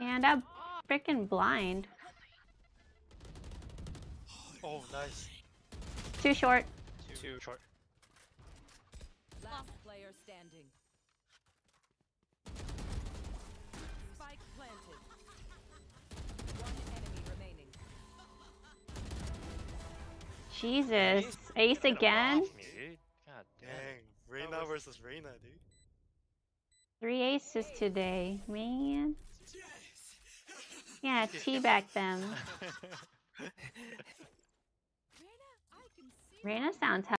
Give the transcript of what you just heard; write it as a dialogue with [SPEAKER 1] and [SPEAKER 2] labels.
[SPEAKER 1] And I'm freaking blind.
[SPEAKER 2] Oh, nice. Too short. Too, short.
[SPEAKER 3] Last player standing. Spike planted.
[SPEAKER 4] One enemy remaining. Jesus.
[SPEAKER 5] Ace again?
[SPEAKER 6] God Dang. Reina versus Reina, dude.
[SPEAKER 5] Three aces today,
[SPEAKER 7] man. Yeah,
[SPEAKER 5] teabag them.
[SPEAKER 7] Raina sounds